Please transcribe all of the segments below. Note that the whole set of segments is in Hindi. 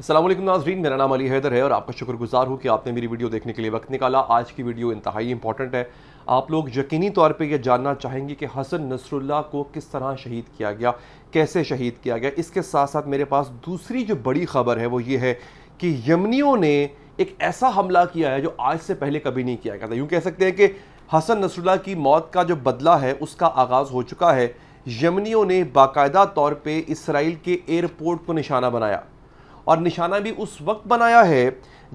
असलम नाजरीन मेरा नाम अली हैदर है और आपका शुक्रगुजार हूँ कि आपने मेरी वीडियो देखने के लिए वक्त निकाला आज की वीडियो इंतहाई इंपॉर्टेंट है आप लोग यकीनी तौर पे यह जानना चाहेंगे कि हसन नसरुल्ला को किस तरह शहीद किया गया कैसे शहीद किया गया इसके साथ साथ मेरे पास दूसरी जो बड़ी खबर है वो ये है कि यमनियों ने एक ऐसा हमला किया है जो आज से पहले कभी नहीं किया गया था यूँ कह सकते हैं कि हसन नसरुल्ला की मौत का जो बदला है उसका आगाज़ हो चुका है यमनियों ने बाकायदा तौर पर इसराइल के एयरपोर्ट को निशाना बनाया और निशाना भी उस वक्त बनाया है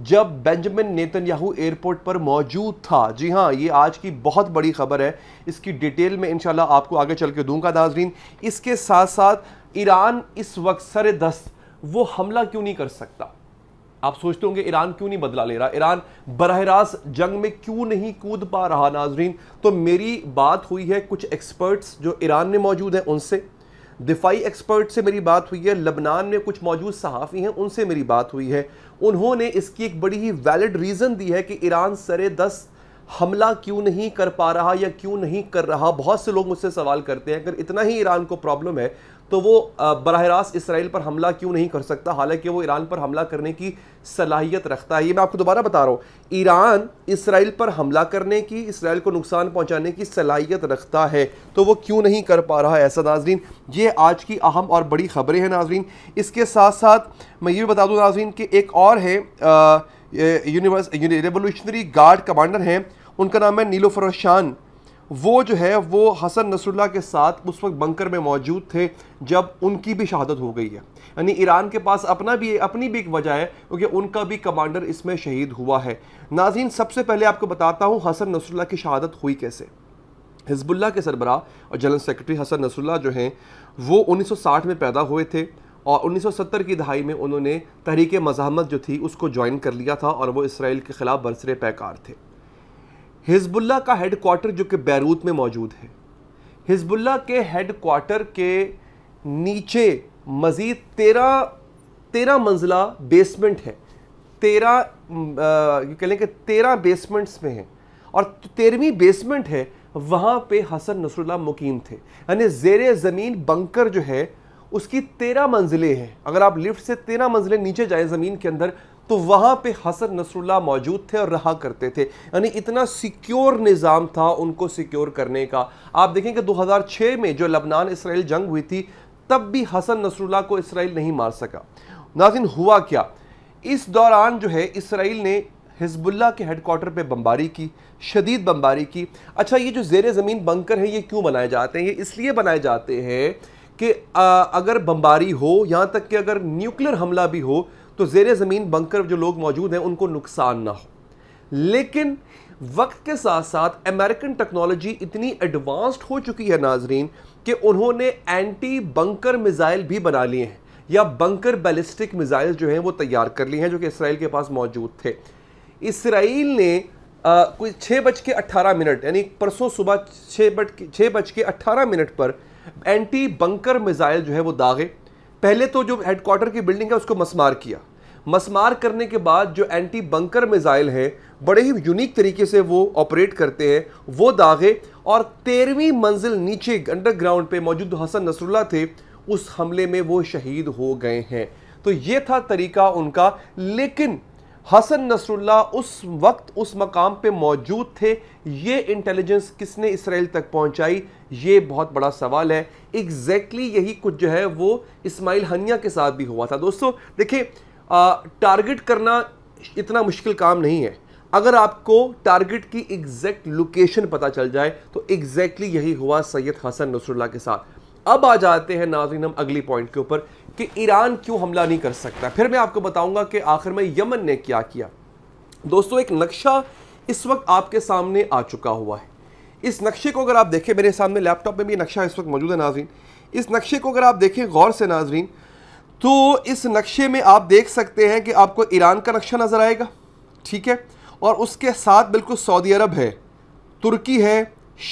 जब बेंजामिन नेतन्याहू एयरपोर्ट पर मौजूद था जी हाँ ये आज की बहुत बड़ी खबर है इसकी डिटेल में इंशाल्लाह आपको आगे चल के दूंगा नाजरीन इसके साथ साथ ईरान इस वक्त सर दस्त वो हमला क्यों नहीं कर सकता आप सोचते होंगे ईरान क्यों नहीं बदला ले रहा ईरान बरह रास्त जंग में क्यों नहीं कूद पा रहा नाजरीन तो मेरी बात हुई है कुछ एक्सपर्ट्स जो ईरान में मौजूद हैं उनसे दिफाई एक्सपर्ट से मेरी बात हुई है लबनान में कुछ मौजूद सहाफ़ी हैं उनसे मेरी बात हुई है उन्होंने इसकी एक बड़ी ही वैलिड रीज़न दी है कि ईरान सरे दस हमला क्यों नहीं कर पा रहा या क्यों नहीं कर रहा बहुत से लोग मुझसे सवाल करते हैं अगर इतना ही ईरान को प्रॉब्लम है तो वो बरह रास्त इसराइल पर हमला क्यों नहीं कर सकता हालांकि वो ईरान पर हमला करने की सलाहियत रखता है ये मैं आपको दोबारा बता रहा हूँ ईरान इसराइल पर हमला करने की इसराइल को नुकसान पहुँचाने की सलाहियत रखता है तो वो क्यों नहीं कर पा रहा है ऐसा नाजरीन ये आज की अहम और बड़ी खबरें हैं नाजरीन इसके साथ साथ मैं ये भी बता दूँ नाजरीन कि एक और है आ, यूनिवर्स रेवोल्यूशनरी गार्ड कमांडर हैं उनका नाम है नीलो फरोशान वो जो है वो हसन नसरुल्ला के साथ उस वक्त बंकर में मौजूद थे जब उनकी भी शहादत हो गई है यानी ईरान के पास अपना भी अपनी भी एक वजह है क्योंकि उनका भी कमांडर इसमें शहीद हुआ है नाजीन सबसे पहले आपको बताता हूँ हसन नसरुल्ला की शहादत हुई कैसे हिजबुल्ला के सरबराह और जनरल सेक्रेटरी हसन नसरुल्ला जो हैं वो 1960 में पैदा हुए थे और 1970 की दहाई में उन्होंने तहरीक मजामत जो थी उसको ज्वाइन कर लिया था और वो इसराइल के ख़िलाफ़ बरसरे पैकार थे हिजबुल्ला का हेड क्वार्टर जो कि बैरूत में मौजूद है हिजबुल्ला के हेड क्वार्टर के नीचे मज़ीद तेरह तेरह मंजिला बेसमेंट है तेरह कह लें कि तेरह बेसमेंट्स में है और तेरहवीं बेसमेंट है वहाँ पे हसन नसरुल्ला मुकीम थे यानी जेर ज़मीन बंकर जो है उसकी तेरह मंजिलें हैं अगर आप लिफ्ट से तेरह मंजिलें नीचे जाए ज़मीन के अंदर तो वहाँ पे हसन नसरुल्ला मौजूद थे और रहा करते थे यानी इतना सिक्योर निज़ाम था उनको सिक्योर करने का आप देखें कि 2006 में जो लबनान इसराइल जंग हुई थी तब भी हसन नसरुल्ला को इसराइल नहीं मार सका नाजिन हुआ क्या इस दौरान जो है इसराइल ने हिजबुल्ला के हेडकोार्टर पे बमबारी की शदीद बमबारी की अच्छा ये जो जेर ज़मीन बंकर है ये क्यों बनाए जाते हैं ये इसलिए बनाए जाते हैं कि अगर बम्बारी हो यहाँ तक कि अगर न्यूक्लियर हमला भी हो तो जेर ज़मीन बंकर जो लोग मौजूद हैं उनको नुकसान ना हो लेकिन वक्त के साथ साथ अमेरिकन टेक्नोलॉजी इतनी एडवांस्ड हो चुकी है नाजरीन कि उन्होंने एंटी बंकर मिज़ाइल भी बना लिए हैं या बंकर बैलिस्टिक मिज़ाइल जो हैं वो तैयार कर लिए हैं जो कि इसराइल के पास मौजूद थे इसराइल ने कोई छः बज के अट्ठारह मिनट यानी परसों सुबह छः बज के छः बज के अट्ठारह मिनट पर एंटी बंकर मिज़ाइल जो है वो दागे पहले तो जो हेडक्वार्टर की बिल्डिंग है उसको मसमार किया मसमार करने के बाद जो एंटी बंकर मिज़ाइल हैं बड़े ही यूनिक तरीके से वो ऑपरेट करते हैं वो दागे और तेरहवीं मंजिल नीचे अंडरग्राउंड पे मौजूद हसन नसरुल्ला थे उस हमले में वो शहीद हो गए हैं तो ये था तरीका उनका लेकिन हसन नसरुल्ला उस वक्त उस मकाम पे मौजूद थे ये इंटेलिजेंस किसने इसराइल तक पहुंचाई ये बहुत बड़ा सवाल है एग्जैक्टली exactly यही कुछ जो है वो इस्माइल हनिया के साथ भी हुआ था दोस्तों देखिए टारगेट करना इतना मुश्किल काम नहीं है अगर आपको टारगेट की एग्जैक्ट लोकेशन पता चल जाए तो एग्जैक्टली exactly यही हुआ सैयद हसन नसरुल्ला के साथ अब आ जाते हैं नाजरीन हम अगली पॉइंट के ऊपर कि ईरान क्यों हमला नहीं कर सकता फिर मैं आपको बताऊंगा कि आखिर में यमन ने क्या किया दोस्तों एक नक्शा इस वक्त आपके सामने आ चुका हुआ है इस नक्शे को अगर आप देखें मेरे सामने लैपटॉप में भी नक्शा इस वक्त मौजूद है नाजरीन इस नक्शे को अगर आप देखें गौर से नाजरीन तो इस नक्शे में आप देख सकते हैं कि आपको ईरान का नक्शा नज़र आएगा ठीक है और उसके साथ बिल्कुल सऊदी अरब है तुर्की है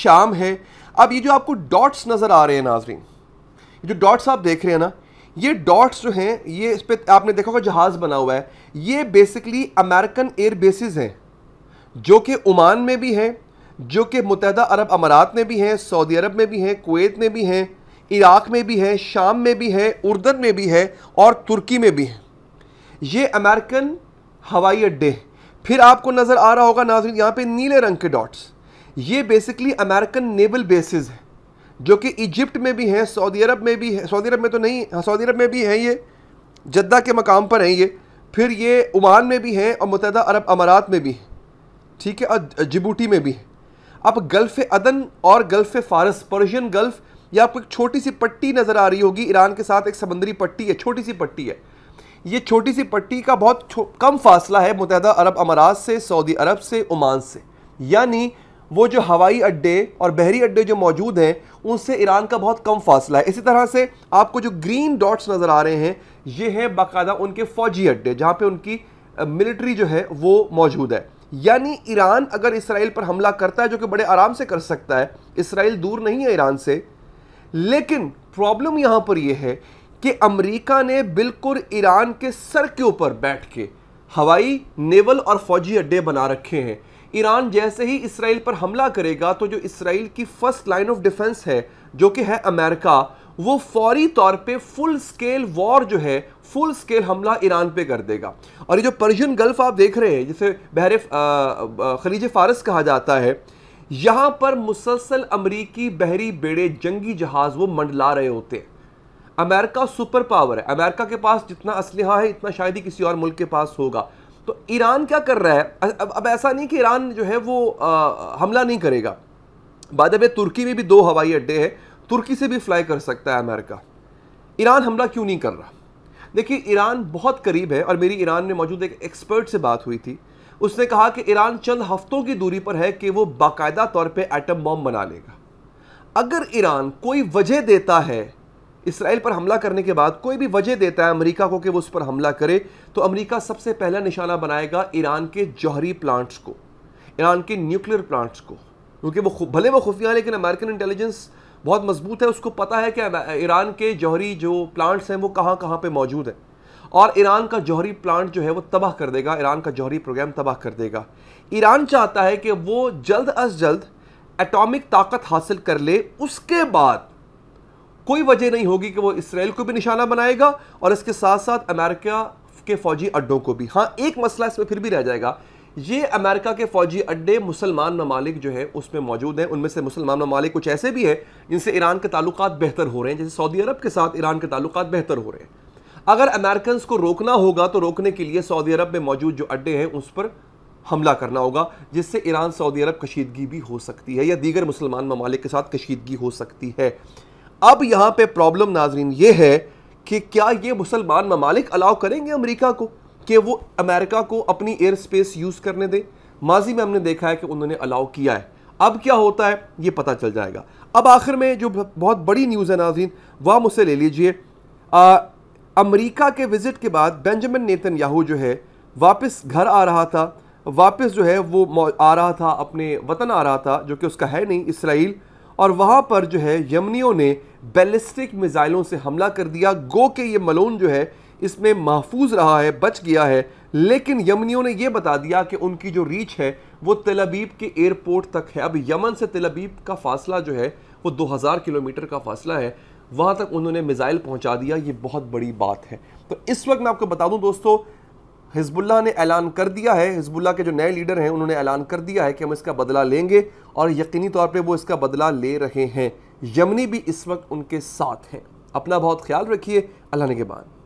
शाम है अब ये जो आपको डॉट्स नज़र आ रहे हैं नाजरीन ये जो डॉट्स आप देख रहे हैं ना ये डॉट्स जो हैं ये इस पर आपने देखा होगा जहाज़ बना हुआ है ये बेसिकली अमेरिकन एयर बेसिस हैं जो कि ओमान में भी हैं जो कि मुतहदा अरब अमारात में भी हैं सऊदी अरब में भी हैं कुवैत में भी हैं इराक़ में भी हैं शाम में भी हैं उर्दन में भी है और तुर्की में भी हैं ये अमेरिकन हवाई अड्डे फिर आपको नज़र आ रहा होगा नाजरीन यहाँ पे नीले रंग के डॉट्स ये बेसिकली अमेरिकन नेवल बेसिस हैं जो कि इजिप्ट में भी हैं सऊदी अरब में भी है सऊदी अरब में तो नहीं हाँ, सऊदी अरब में भी हैं ये जद्दा के मकाम पर हैं ये फिर ये ओमान में भी हैं और मुतहद अरब अमारात में भी ठीक है और जिबूटी में भी अब गल्फ़ अदन और गल्फ़ फ़ारस पर्शियन गल्फ़ ये आपको एक छोटी सी पट्टी नज़र आ रही होगी ईरान के साथ एक समंदरी पट्टी है छोटी सी पट्टी है ये छोटी सी पट्टी का बहुत कम फासला है मुतहद अरब अमारात से सऊदी अरब से ओमान से यानी वो जो हवाई अड्डे और बहरी अड्डे जो मौजूद हैं उनसे ईरान का बहुत कम फासला है इसी तरह से आपको जो ग्रीन डॉट्स नज़र आ रहे हैं ये हैं बाकायदा उनके फ़ौजी अड्डे जहाँ पर उनकी मिलिट्री जो है वो मौजूद है यानी ईरान अगर इसराइल पर हमला करता है जो कि बड़े आराम से कर सकता है इसराइल दूर नहीं है ईरान से लेकिन प्रॉब्लम यहाँ पर यह है कि अमेरिका ने बिल्कुल ईरान के सर के ऊपर बैठ के हवाई नेवल और फौजी अड्डे बना रखे हैं ईरान जैसे ही इसराइल पर हमला करेगा तो जो इसराइल की फर्स्ट लाइन ऑफ डिफेंस है जो कि है अमेरिका वो फौरी तौर पे फुल स्केल वॉर जो है फुल स्केल हमला ईरान पे कर देगा और ये जो पर्शियन गल्फ आप देख रहे हैं जिसे बहरे खलीज फारस कहा जाता है यहाँ पर मुसलसल अमरीकी बहरी बेड़े जंगी जहाज़ वो मंडला रहे होते हैं अमेरिका सुपर पावर है अमेरिका के पास जितना असलहा है इतना शायद ही किसी और मुल्क के पास होगा तो ईरान क्या कर रहा है अब अब ऐसा नहीं कि ईरान जो है वो आ, हमला नहीं करेगा बाद में तुर्की में भी दो हवाई अड्डे हैं तुर्की से भी फ्लाई कर सकता है अमेरिका ईरान हमला क्यों नहीं कर रहा देखिए ईरान बहुत करीब है और मेरी ईरान में मौजूद एक एक्सपर्ट से बात हुई थी उसने कहा कि ईरान चंद हफ्तों की दूरी पर है कि वो बाकायदा तौर पे एटम बॉम्ब बना लेगा अगर ईरान कोई वजह देता है इसराइल पर हमला करने के बाद कोई भी वजह देता है अमेरिका को कि वो उस पर हमला करे तो अमेरिका सबसे पहला निशाना बनाएगा ईरान के जौहरी प्लांट्स को ईरान के न्यूक्लियर प्लांट्स को क्योंकि वो भले वो खुफिया हैं लेकिन अमेरिकन इंटेलिजेंस बहुत मजबूत है उसको पता है कि ईरान के जौहरी जो प्लांट्स हैं वो कहाँ कहाँ पर मौजूद हैं और ईरान का जौहरी प्लांट जो है वो तबाह कर देगा ईरान का जौहरी प्रोग्राम तबाह कर देगा ईरान चाहता है कि वो जल्द अज जल्द एटॉमिक ताकत हासिल कर ले उसके बाद कोई वजह नहीं होगी कि वो इसराइल को भी निशाना बनाएगा और इसके साथ साथ अमेरिका के फौजी अड्डों को भी हाँ एक मसला इसमें फिर भी रह जाएगा ये अमेरिका के फौजी अड्डे मुसलमान ममालिक जो हैं उसमें मौजूद हैं उनमें से मुसलमान ममालिक कुछ ऐसे भी हैं जिनसे ईरान के ताल्लुक बेहतर हो रहे हैं जैसे सऊदी अरब के साथ ईरान के ताल्लुक बेहतर हो रहे हैं अगर अमेरिकन को रोकना होगा तो रोकने के लिए सऊदी अरब में मौजूद जो अड्डे हैं उस पर हमला करना होगा जिससे ईरान सऊदी अरब कशीदगी भी हो सकती है या दीगर मुसलमान ममालिक के साथ कशीदगी हो सकती है अब यहाँ पे प्रॉब्लम नाजरीन ये है कि क्या ये मुसलमान ममालिक अलाउ करेंगे अमेरिका को कि वो अमेरिका को अपनी एयर स्पेस यूज़ करने दे माजी में हमने देखा है कि उन्होंने अलाउ किया है अब क्या होता है ये पता चल जाएगा अब आखिर में जो बहुत बड़ी न्यूज़ है नाजीन वह हम उसे ले लीजिए अमरीका के विज़िट के बाद बेंजामिन नेतन याहू जो है वापस घर आ रहा था वापस जो है वो आ रहा था अपने वतन आ रहा था जो कि उसका है नहीं इसराइल और वहाँ पर जो है यमनियों ने बैलिस्टिक मिज़ाइलों से हमला कर दिया गो के ये मलोन जो है इसमें महफूज रहा है बच गया है लेकिन यमनियों ने यह बता दिया कि उनकी जो रीच है वो तेलबीब के एयरपोर्ट तक है अब यमन से तेलबीब का फासला जो है वो 2000 किलोमीटर का फासला है वहाँ तक उन्होंने मिज़ाइल पहुँचा दिया ये बहुत बड़ी बात है तो इस वक्त मैं आपको बता दूँ दोस्तों हिजबुल्ला ने ऐलान कर दिया है हिजबुल्ला के जो नए लीडर हैं उन्होंने ऐलान कर दिया है कि हम इसका बदला लेंगे और यकीनी तौर पे वो इसका बदला ले रहे हैं यमनी भी इस वक्त उनके साथ हैं अपना बहुत ख्याल रखिए अल्लाह ने के बाद